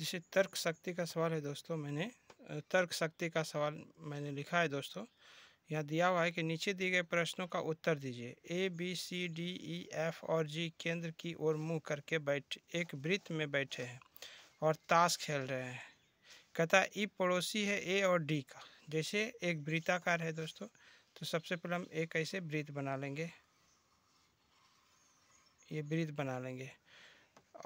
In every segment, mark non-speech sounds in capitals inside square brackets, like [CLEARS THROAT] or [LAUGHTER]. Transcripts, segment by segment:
जिसे तर्क शक्ति का सवाल है दोस्तों मैंने तर्क शक्ति का सवाल मैंने लिखा है दोस्तों यहाँ दिया हुआ है कि नीचे दिए गए प्रश्नों का उत्तर दीजिए A B C D E F और जी केंद्र की ओर मुंह करके बैठ एक वृत्त में बैठे हैं और ताश खेल रहे हैं कथा ई पड़ोसी है ए और डी का जैसे एक वृत्ताकार है दोस्तों तो सबसे पहले हम एक ऐसे वृत्त बना लेंगे ये वृत्त बना लेंगे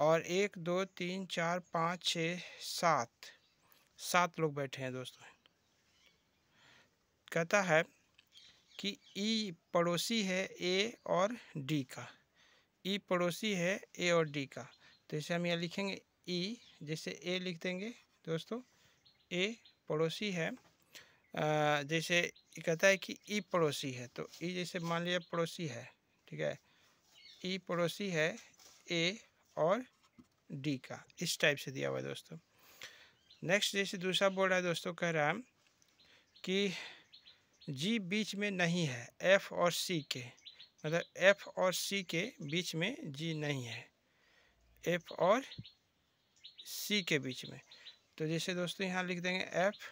और एक दो तीन चार पाँच छः सात सात लोग बैठे हैं दोस्तों कहता है कि ई पड़ोसी है ए और डी का ई पड़ोसी है ए और डी का तो इसे हम यहाँ लिखेंगे ई जैसे ए लिख देंगे दोस्तों ए पड़ोसी है जैसे कहता है कि ई पड़ोसी है तो ई जैसे मान लिया पड़ोसी है ठीक है ई पड़ोसी है ए और डी का इस टाइप से दिया हुआ है दोस्तों नेक्स्ट जैसे दूसरा बोल रहा है दोस्तों कह रहा है कि जी बीच में नहीं है एफ और सी के मतलब एफ और सी के बीच में जी नहीं है एफ और सी के बीच में तो जैसे दोस्तों यहाँ लिख देंगे एफ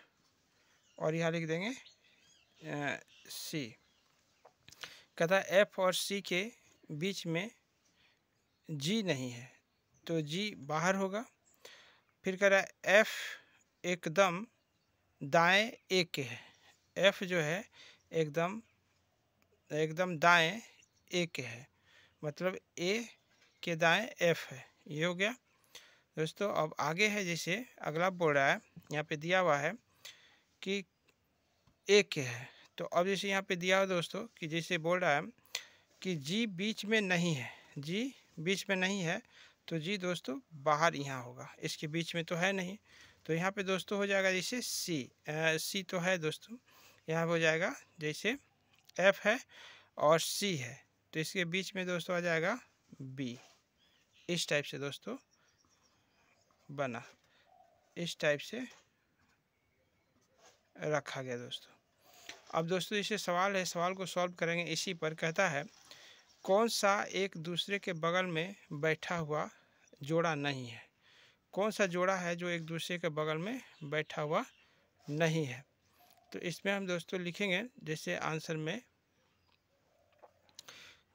और यहाँ लिख देंगे सी कहता है एफ और सी के बीच में जी नहीं है तो जी बाहर होगा फिर कह रहा है एफ़ एकदम दाएं एक है एफ़ जो है एकदम एकदम दाएं एक है मतलब ए के दाएं एफ़ है ये हो गया दोस्तों अब आगे है जैसे अगला बोल रहा है यहाँ पे दिया हुआ है कि एक है तो अब जैसे यहाँ पे दिया हुआ दोस्तों कि जैसे बोल रहा है कि जी बीच में नहीं है जी बीच में नहीं है तो जी दोस्तों बाहर यहाँ होगा इसके बीच में तो है नहीं तो यहाँ पे दोस्तों हो जाएगा जैसे सी आ, सी तो है दोस्तों यहाँ हो जाएगा जैसे एफ है और सी है तो इसके बीच में दोस्तों आ जाएगा बी इस टाइप से दोस्तों बना इस टाइप से रखा गया दोस्तों अब दोस्तों इसे सवाल है सवाल को सॉल्व करेंगे इसी पर कहता है कौन सा एक दूसरे के बगल में बैठा हुआ जोड़ा नहीं है कौन सा जोड़ा है जो एक दूसरे के बगल में बैठा हुआ नहीं है तो इसमें हम दोस्तों लिखेंगे जैसे आंसर में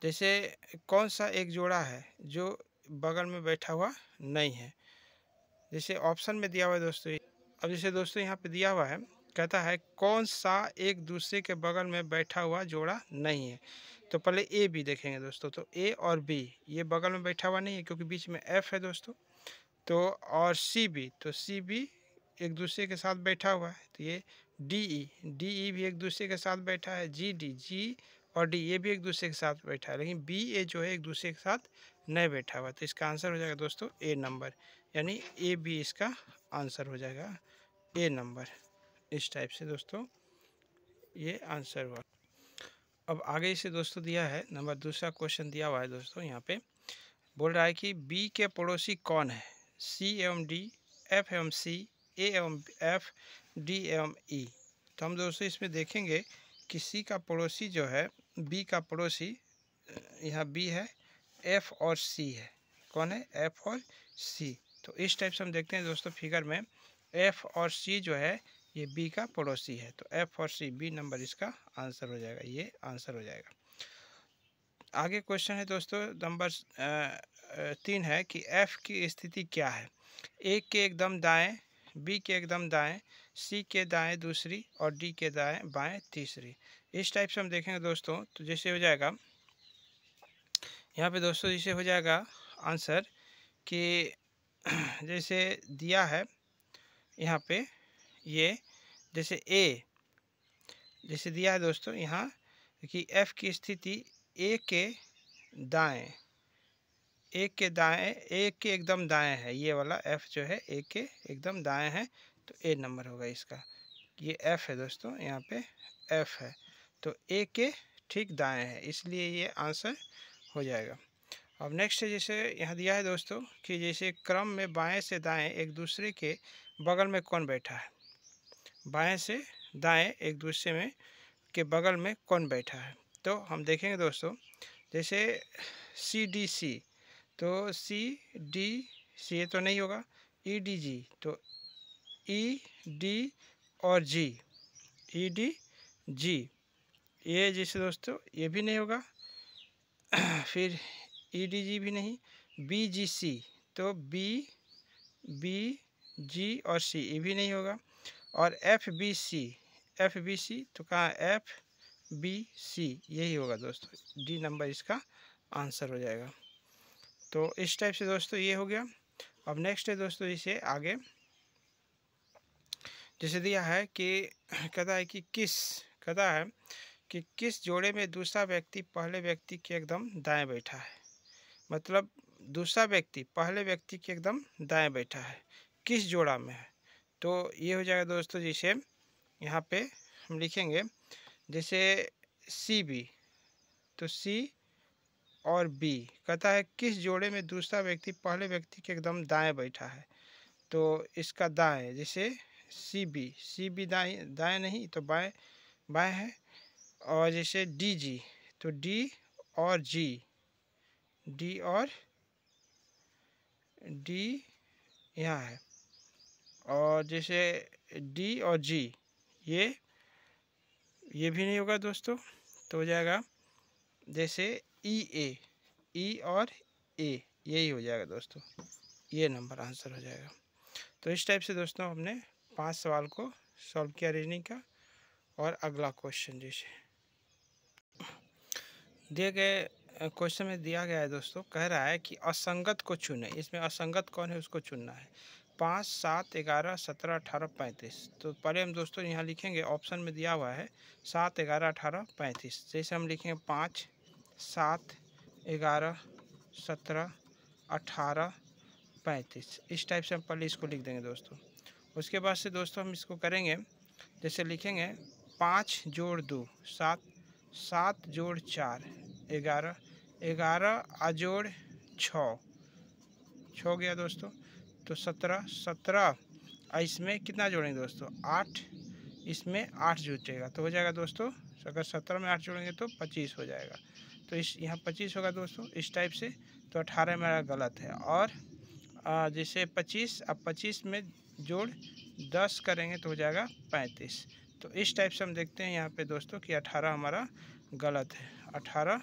जैसे कौन सा एक जोड़ा है जो बगल में बैठा हुआ नहीं है जैसे ऑप्शन में दिया हुआ है दोस्तों अब जैसे दोस्तों यहाँ पे दिया हुआ है कहता है कौन सा एक दूसरे के बगल में बैठा हुआ जोड़ा नहीं है तो पहले ए बी देखेंगे दोस्तों तो ए और बी ये बगल में बैठा हुआ नहीं है क्योंकि बीच में एफ है दोस्तों तो और सी बी तो सी बी एक दूसरे के साथ बैठा हुआ है तो ये डी ई डी ई भी एक दूसरे के साथ बैठा है जी डी जी और डी ये भी एक दूसरे के साथ बैठा है लेकिन बी ए जो है एक दूसरे के साथ नहीं बैठा हुआ तो इसका आंसर हो जाएगा दोस्तों ए नंबर यानी ए बी इसका आंसर हो जाएगा ए नंबर इस टाइप से दोस्तों ये आंसर हुआ अब आगे इसे दोस्तों दिया है नंबर दूसरा क्वेश्चन दिया हुआ है दोस्तों यहाँ पे बोल रहा है कि बी के पड़ोसी कौन है सी एवं डी एफ एवं सी ए एवं एफ डी एवं ई e। तो हम दोस्तों इसमें देखेंगे कि सी का पड़ोसी जो है बी का पड़ोसी यहाँ बी है एफ और सी है कौन है एफ और सी तो इस टाइप से हम देखते हैं दोस्तों फिगर में एफ और सी जो है ये बी का पड़ोसी है तो एफ और सी बी नंबर इसका आंसर हो जाएगा ये आंसर हो जाएगा आगे क्वेश्चन है दोस्तों नंबर तीन है कि एफ की स्थिति क्या है ए के एकदम दाएं बी के एकदम दाएं सी के दाएं दूसरी और डी के दाएं बाएं तीसरी इस टाइप से हम देखेंगे दोस्तों तो जैसे हो जाएगा यहाँ पे दोस्तों जैसे हो जाएगा आंसर कि [CLEARS THROAT] जैसे दिया है यहाँ पे ये जैसे ए जैसे दिया है दोस्तों यहाँ कि एफ़ की स्थिति ए के दाएं ए के दाएं ए के एकदम दाएं है ये वाला एफ़ जो है ए के एकदम दाएं है तो ए नंबर होगा इसका ये एफ़ है दोस्तों यहाँ पे एफ़ है तो ए के ठीक दाएं है इसलिए ये आंसर हो जाएगा अब नेक्स्ट जैसे यहाँ दिया है दोस्तों कि जैसे क्रम में बाएं से दाएं एक दूसरे के बगल में कौन बैठा है बाएं से दाएं एक दूसरे में के बगल में कौन बैठा है तो हम देखेंगे दोस्तों जैसे सी डी सी तो सी डी सी तो नहीं होगा ई डी जी तो ई e डी और जी ई डी जी ये जैसे दोस्तों ये भी नहीं होगा [CLEARS THROAT] फिर ई डी जी भी नहीं बी जी सी तो बी बी जी और सी ये भी नहीं होगा और F B C F B C तो कहाँ एफ बी सी यही होगा दोस्तों डी नंबर इसका आंसर हो जाएगा तो इस टाइप से दोस्तों ये हो गया अब नेक्स्ट है दोस्तों इसे आगे जैसे दिया है कि कहता है कि किस कहता है कि किस जोड़े में दूसरा व्यक्ति पहले व्यक्ति के एकदम दाएं बैठा है मतलब दूसरा व्यक्ति पहले व्यक्ति के एकदम दाएं बैठा है किस जोड़ा में है तो ये हो जाएगा दोस्तों जिसे यहाँ पे हम लिखेंगे जैसे सी बी तो सी और बी कहता है किस जोड़े में दूसरा व्यक्ति पहले व्यक्ति के एकदम दाएं बैठा है तो इसका दाएं जैसे सी बी सी बी दाएं दाएँ नहीं तो बाएं बाएं है और जैसे डी जी तो डी और जी डी और डी यहाँ है और जैसे डी और जी ये ये भी नहीं होगा दोस्तों तो हो जाएगा जैसे ई ए ई और ए यही हो जाएगा दोस्तों ये नंबर आंसर हो जाएगा तो इस टाइप से दोस्तों हमने पांच सवाल को सॉल्व किया रीजनिंग का और अगला क्वेश्चन जैसे दिए गए क्वेश्चन में दिया गया है दोस्तों कह रहा है कि असंगत को चुने इसमें असंगत कौन है उसको चुनना है पाँच सात ग्यारह सत्रह अठारह पैंतीस तो पहले हम दोस्तों यहाँ लिखेंगे ऑप्शन में दिया हुआ है सात ग्यारह अठारह पैंतीस जैसे हम लिखेंगे पाँच सात ग्यारह सत्रह अठारह पैंतीस इस टाइप से हम पहले इसको लिख देंगे दोस्तों उसके बाद से दोस्तों हम इसको करेंगे जैसे लिखेंगे पाँच जोड़ दो सात सात जोड़ चार ग्यारह ग्यारह अजोड़ छः छः गया दोस्तों तो सत्रह सत्रह और इसमें कितना जोड़ेंगे दोस्तों आठ इसमें आठ जुटेगा तो हो जाएगा दोस्तों तो अगर सत्रह में आठ जोड़ेंगे तो पच्चीस हो जाएगा तो इस यहाँ पच्चीस होगा दोस्तों इस टाइप से तो अठारह मेरा गलत है और जैसे पच्चीस अब पच्चीस में जोड़ दस करेंगे तो हो जाएगा पैंतीस तो इस टाइप से हम देखते हैं यहाँ पे दोस्तों कि अठारह हमारा गलत है अठारह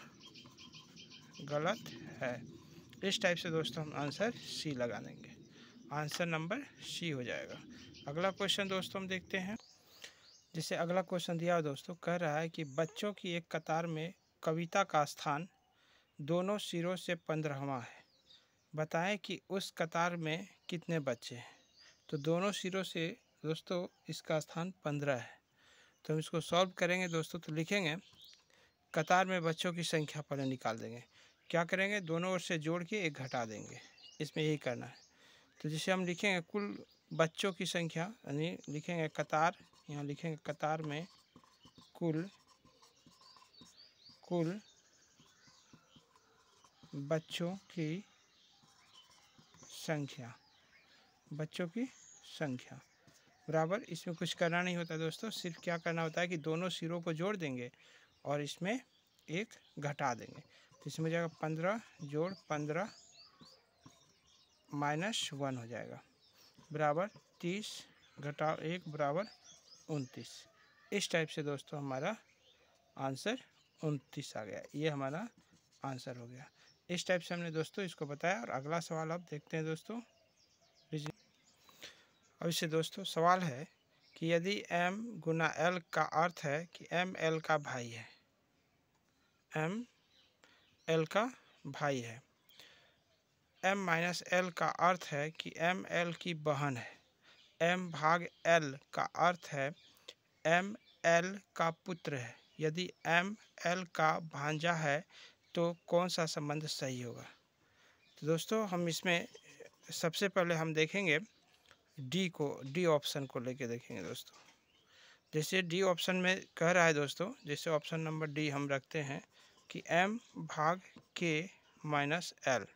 गलत है इस टाइप से दोस्तों हम आंसर सी लगा देंगे आंसर नंबर सी हो जाएगा अगला क्वेश्चन दोस्तों हम देखते हैं जिसे अगला क्वेश्चन दिया दोस्तों कह रहा है कि बच्चों की एक कतार में कविता का स्थान दोनों सिरों से पंद्रहवा है बताएं कि उस कतार में कितने बच्चे हैं तो दोनों सिरों से दोस्तों इसका स्थान पंद्रह है तो हम इसको सॉल्व करेंगे दोस्तों तो लिखेंगे कतार में बच्चों की संख्या पहले निकाल देंगे क्या करेंगे दोनों ओर से जोड़ के एक घटा देंगे इसमें यही करना है तो जैसे हम लिखेंगे कुल बच्चों की संख्या यानी लिखेंगे कतार यहाँ लिखेंगे कतार में कुल कुल बच्चों की संख्या बच्चों की संख्या बराबर इसमें कुछ करना नहीं होता दोस्तों सिर्फ क्या करना होता है कि दोनों सिरों को जोड़ देंगे और इसमें एक घटा देंगे तो इसमें जाएगा पंद्रह जोड़ पंद्रह माइनस वन हो जाएगा बराबर तीस घटाओ एक बराबर उनतीस इस टाइप से दोस्तों हमारा आंसर उनतीस आ गया ये हमारा आंसर हो गया इस टाइप से हमने दोस्तों इसको बताया और अगला सवाल आप देखते हैं दोस्तों अब इससे दोस्तों सवाल है कि यदि m गुना एल का अर्थ है कि m l का भाई है m l का भाई है एम माइनस एल का अर्थ है कि एम एल की बहन है एम भाग एल का अर्थ है एम एल का पुत्र है यदि एम एल का भांजा है तो कौन सा संबंध सही होगा तो दोस्तों हम इसमें सबसे पहले हम देखेंगे डी को डी ऑप्शन को लेके देखेंगे दोस्तों जैसे डी ऑप्शन में कह रहा है दोस्तों जैसे ऑप्शन नंबर डी हम रखते हैं कि एम भाग के माइनस एल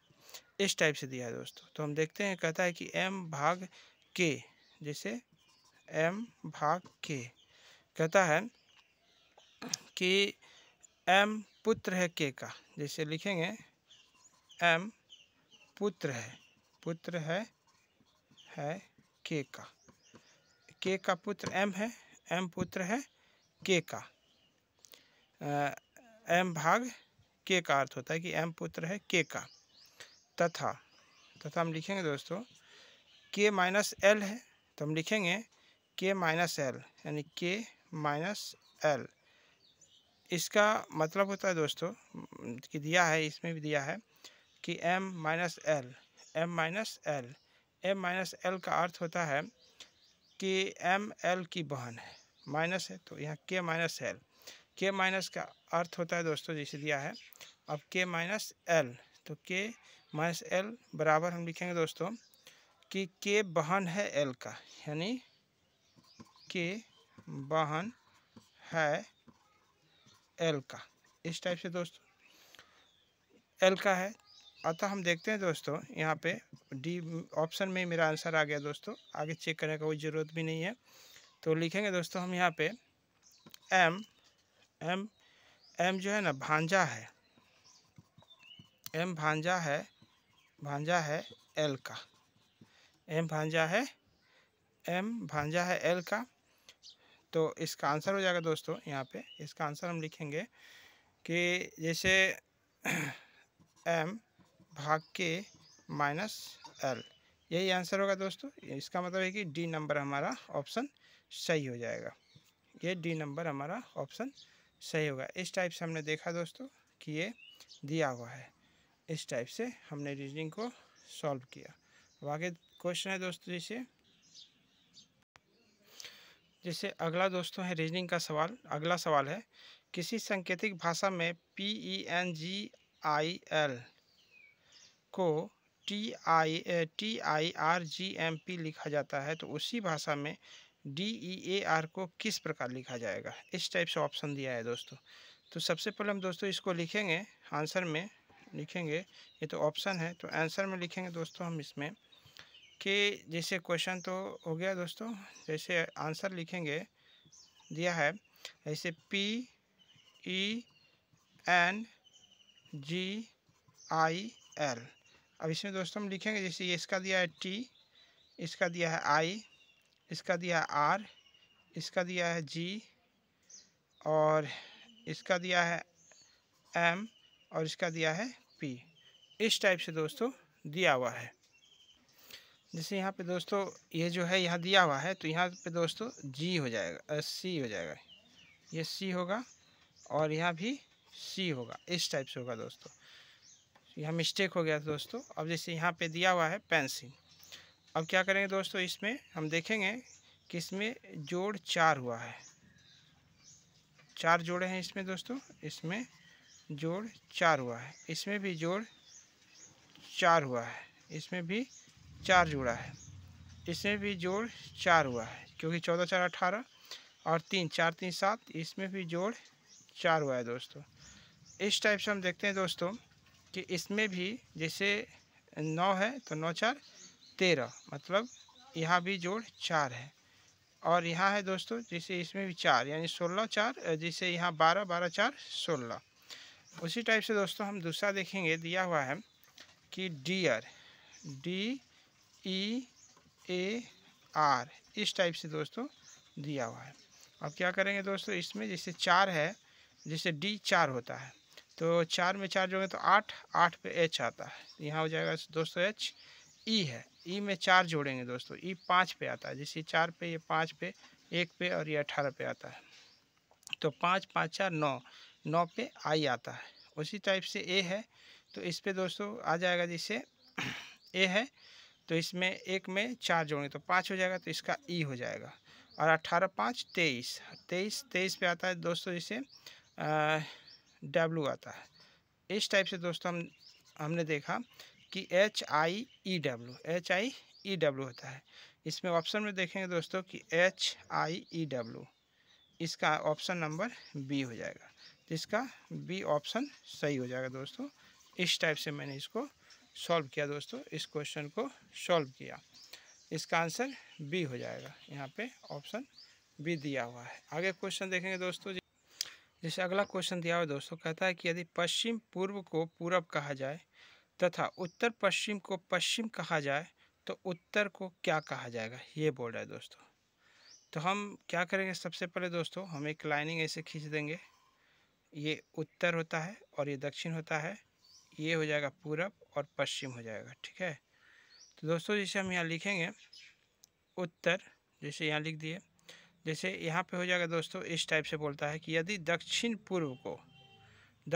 इस टाइप से दिया है दोस्तों तो हम देखते हैं कहता है कि एम भाग के जैसे एम भाग के कहता है कि एम पुत्र है के का जैसे लिखेंगे एम पुत्र है पुत्र है है के का के का पुत्र एम है एम पुत्र है के का एम भाग के का अर्थ होता है कि एम पुत्र है के का तथा तथा हम लिखेंगे दोस्तों के माइनस एल है तो हम लिखेंगे के माइनस एल यानी के माइनस एल इसका मतलब होता है दोस्तों कि दिया है इसमें भी दिया है कि M minus L M minus L M minus L का अर्थ होता है कि एम एल की बहन है माइनस है तो यहाँ के माइनस एल के माइनस का अर्थ होता है दोस्तों जैसे दिया है अब के माइनस एल तो के माइनस एल बराबर हम लिखेंगे दोस्तों कि के बहन है एल का यानी के बहन है एल का इस टाइप से दोस्तों एल का है अतः हम देखते हैं दोस्तों यहाँ पे डी ऑप्शन में मेरा आंसर आ गया दोस्तों आगे चेक करने का कोई ज़रूरत भी नहीं है तो लिखेंगे दोस्तों हम यहाँ पे एम एम एम जो है ना भांजा है एम भांजा है भांजा है एल का एम भांजा है एम भांजा है एल का तो इसका आंसर हो जाएगा दोस्तों यहाँ पे इसका आंसर हम लिखेंगे कि जैसे एम [CLEARS THROAT] भाग के माइनस एल यही आंसर होगा दोस्तों इसका मतलब है कि डी नंबर हमारा ऑप्शन सही हो जाएगा ये डी नंबर हमारा ऑप्शन सही होगा इस टाइप से हमने देखा दोस्तों कि ये दिया हुआ है इस टाइप से हमने रीजनिंग को सॉल्व किया अब आगे क्वेश्चन है दोस्तों जैसे जैसे अगला दोस्तों है रीजनिंग का सवाल अगला सवाल है किसी संकेतिक भाषा में P E N G I L को T I T I R G M P लिखा जाता है तो उसी भाषा में डी ई ए आर को किस प्रकार लिखा जाएगा इस टाइप से ऑप्शन दिया है दोस्तों तो सबसे पहले हम दोस्तों इसको लिखेंगे आंसर में लिखेंगे ये तो ऑप्शन है तो आंसर में लिखेंगे दोस्तों हम इसमें कि जैसे क्वेश्चन तो हो गया दोस्तों जैसे आंसर लिखेंगे दिया है जैसे P E N G I L अब इसमें दोस्तों हम लिखेंगे जैसे ये इसका दिया है टी इसका दिया है आई इसका दिया है आर इसका दिया है जी और इसका दिया है एम और इसका दिया है पी इस टाइप से दोस्तों दिया हुआ है जैसे यहाँ पे दोस्तों ये जो है यहाँ दिया हुआ है तो यहाँ पे दोस्तों जी हो जाएगा सी हो जाएगा ये सी होगा और यहाँ भी सी होगा इस टाइप से होगा दोस्तों यहाँ मिस्टेक हो गया दोस्तों अब जैसे यहाँ पे दिया हुआ है पेंसिल अब क्या करेंगे दोस्तों इसमें हम देखेंगे कि इसमें जोड़ चार हुआ है चार जोड़े हैं इसमें दोस्तों इसमें जोड़ चार हुआ है इसमें भी जोड़ चार हुआ है इसमें भी चार जुड़ा है इसमें भी जोड़ चार हुआ है क्योंकि चौदह चार अठारह और तीन चार तीन सात इसमें भी जोड़ चार हुआ है दोस्तों इस टाइप से हम देखते हैं दोस्तों कि इसमें भी जैसे नौ है तो नौ चार तेरह मतलब यहाँ भी जोड़ चार है और यहाँ है दोस्तों जैसे इसमें भी चार यानी सोलह चार जैसे यहाँ बारह बारह चार सोलह उसी टाइप से दोस्तों हम दूसरा देखेंगे दिया हुआ है कि dear D E A R इस टाइप से दोस्तों दिया हुआ है अब क्या करेंगे दोस्तों इसमें जैसे चार है जैसे डी चार होता है तो चार में चार जोड़ेंगे तो आठ आठ पे एच आता है यहाँ हो जाएगा दोस्तों एच ई e है ई e में चार जोड़ेंगे दोस्तों ई e पाँच पे आता है जैसे चार पे ये पाँच पे एक पे और ये अठारह पे आता है तो पाँच पाँच चार नौ नौ पे आई आता है उसी टाइप से ए है तो इस पर दोस्तों आ जाएगा जैसे ए [CLEARS THROAT] है तो इसमें एक में चार जोड़ेंगे तो पाँच हो जाएगा तो इसका ई e हो जाएगा और अट्ठारह पाँच तेईस तेईस तेईस पे आता है दोस्तों जिसे डब्लू आता है इस टाइप से दोस्तों हम हमने देखा कि H I E W H I E W होता है इसमें ऑप्शन में देखेंगे दोस्तों कि एच आई ई डब्लू इसका ऑप्शन नंबर बी हो जाएगा जिसका बी ऑप्शन सही हो जाएगा दोस्तों इस टाइप से मैंने इसको सॉल्व किया दोस्तों इस क्वेश्चन को सॉल्व किया इसका आंसर बी हो जाएगा यहाँ पे ऑप्शन बी दिया हुआ है आगे क्वेश्चन देखेंगे दोस्तों जैसे अगला क्वेश्चन दिया हुआ दोस्तों कहता है कि यदि पश्चिम पूर्व को पूरब कहा जाए तथा उत्तर पश्चिम को पश्चिम कहा जाए तो उत्तर को क्या कहा जाएगा ये बोल रहा है दोस्तों तो हम क्या करेंगे सबसे पहले दोस्तों हम एक लाइनिंग ऐसे खींच देंगे ये उत्तर होता है और ये दक्षिण होता है ये हो जाएगा पूरब और पश्चिम हो जाएगा ठीक है तो दोस्तों जैसे हम यहाँ लिखेंगे उत्तर जैसे यहाँ लिख दिए जैसे यहाँ पे हो जाएगा दोस्तों इस टाइप से बोलता है कि यदि दक्षिण पूर्व को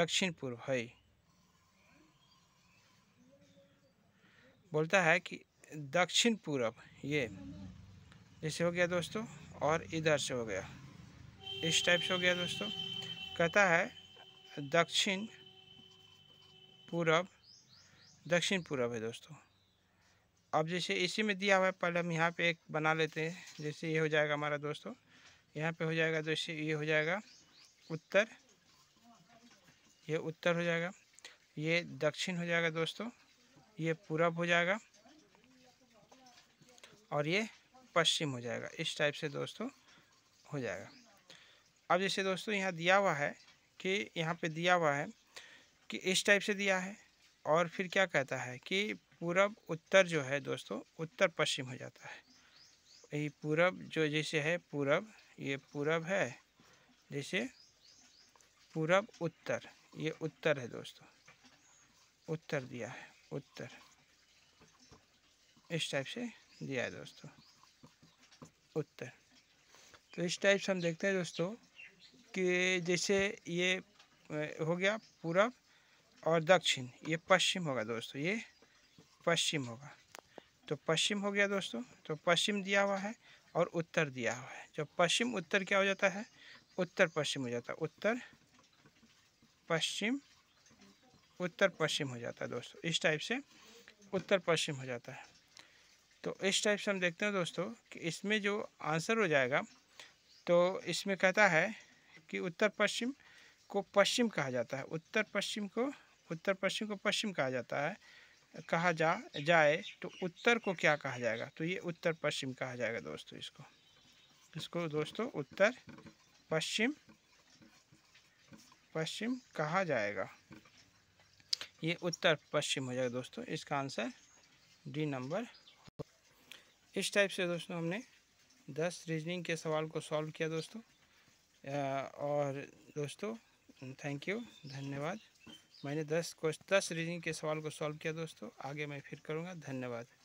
दक्षिण पूर्व है बोलता है कि दक्षिण पूर्व ये जैसे हो गया दोस्तों और इधर से हो गया इस टाइप से हो गया दोस्तों कहता है दक्षिण पूरब दक्षिण पूरब है दोस्तों अब जैसे इसी में दिया हुआ है पहले हम यहाँ पे एक बना लेते हैं जैसे ये हो जाएगा हमारा दोस्तों यहाँ पे हो जाएगा जैसे ये हो जाएगा उत्तर ये उत्तर हो जाएगा ये दक्षिण हो जाएगा दोस्तों ये पूरब हो जाएगा और ये पश्चिम हो जाएगा इस टाइप से दोस्तों हो जाएगा अब जैसे दोस्तों यहाँ दिया हुआ है कि यहाँ पे दिया हुआ है कि इस टाइप से दिया है और फिर क्या कहता है कि पूरब उत्तर जो है दोस्तों उत्तर पश्चिम हो जाता है ये पूरब जो जैसे है पूरब ये पूरब है जैसे पूरब उत्तर ये उत्तर है दोस्तों उत्तर दिया है उत्तर इस टाइप से दिया है दोस्तों उत्तर तो इस टाइप से हम देखते हैं दोस्तों कि जैसे ये हो गया पूरब और दक्षिण ये पश्चिम होगा दोस्तों ये पश्चिम होगा तो पश्चिम हो गया दोस्तों तो पश्चिम दिया हुआ है और उत्तर दिया हुआ है जब तो पश्चिम उत्तर क्या हो जाता है उत्तर पश्चिम हो जाता है उत्तर पश्चिम उत्तर पश्चिम हो जाता है दोस्तों इस टाइप से उत्तर पश्चिम हो जाता है तो इस टाइप से हम देखते हैं दोस्तों कि इसमें जो आंसर हो जाएगा तो इसमें कहता है कि उत्तर पश्चिम को पश्चिम कहा जाता है उत्तर पश्चिम को उत्तर पश्चिम को पश्चिम कहा जाता है कहा जा जाए तो उत्तर को क्या कहा जाएगा तो ये उत्तर पश्चिम कहा जाएगा दोस्तों इसको इसको दोस्तों उत्तर पश्चिम पश्चिम कहा जाएगा ये उत्तर पश्चिम हो जाएगा दोस्तों इसका आंसर डी नंबर इस टाइप से दोस्तों हमने दस रीजनिंग के सवाल को सॉल्व किया दोस्तों और दोस्तों थैंक यू धन्यवाद मैंने दस क्वेश्चन दस रीजनिंग के सवाल को सॉल्व किया दोस्तों आगे मैं फिर करूँगा धन्यवाद